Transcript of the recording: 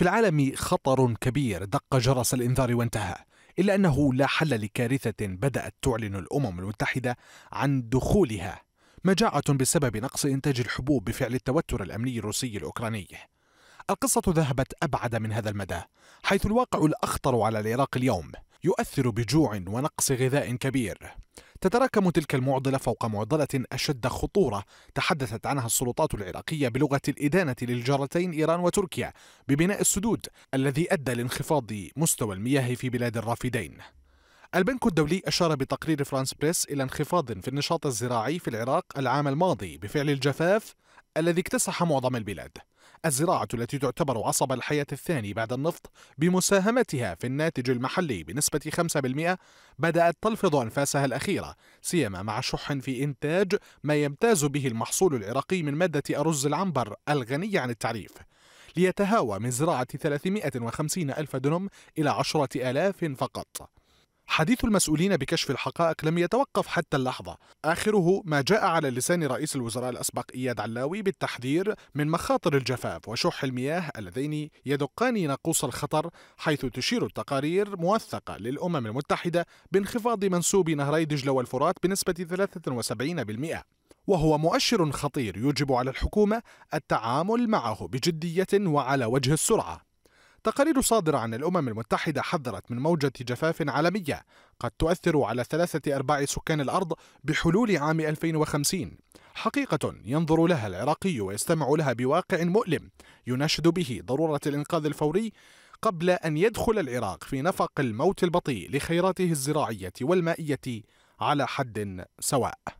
في العالم خطر كبير دق جرس الانذار وانتهى الا انه لا حل لكارثه بدات تعلن الامم المتحده عن دخولها مجاعه بسبب نقص انتاج الحبوب بفعل التوتر الامني الروسي الاوكراني القصه ذهبت ابعد من هذا المدى حيث الواقع الاخطر على العراق اليوم يؤثر بجوع ونقص غذاء كبير تتراكم تلك المعضلة فوق معضلة أشد خطورة تحدثت عنها السلطات العراقية بلغة الإدانة للجارتين إيران وتركيا ببناء السدود الذي أدى لانخفاض مستوى المياه في بلاد الرافدين البنك الدولي أشار بتقرير فرانس بريس إلى انخفاض في النشاط الزراعي في العراق العام الماضي بفعل الجفاف الذي اكتسح معظم البلاد الزراعة التي تعتبر عصب الحياة الثاني بعد النفط بمساهمتها في الناتج المحلي بنسبة 5% بدأت تلفظ أنفاسها الأخيرة سيما مع شح في إنتاج ما يمتاز به المحصول العراقي من مادة أرز العنبر الغني عن التعريف ليتهاوى من زراعة 350 ألف دنم إلى 10 آلاف فقط حديث المسؤولين بكشف الحقائق لم يتوقف حتى اللحظة آخره ما جاء على لسان رئيس الوزراء الأسبق إياد علاوي بالتحذير من مخاطر الجفاف وشح المياه اللذين يدقان ناقوس الخطر حيث تشير التقارير موثقة للأمم المتحدة بانخفاض منسوب نهري دجلة والفرات بنسبة 73% وهو مؤشر خطير يجب على الحكومة التعامل معه بجدية وعلى وجه السرعة تقارير صادرة عن الأمم المتحدة حذرت من موجة جفاف عالمية قد تؤثر على ثلاثة أرباع سكان الأرض بحلول عام 2050 حقيقة ينظر لها العراقي ويستمع لها بواقع مؤلم يناشد به ضرورة الإنقاذ الفوري قبل أن يدخل العراق في نفق الموت البطيء لخيراته الزراعية والمائية على حد سواء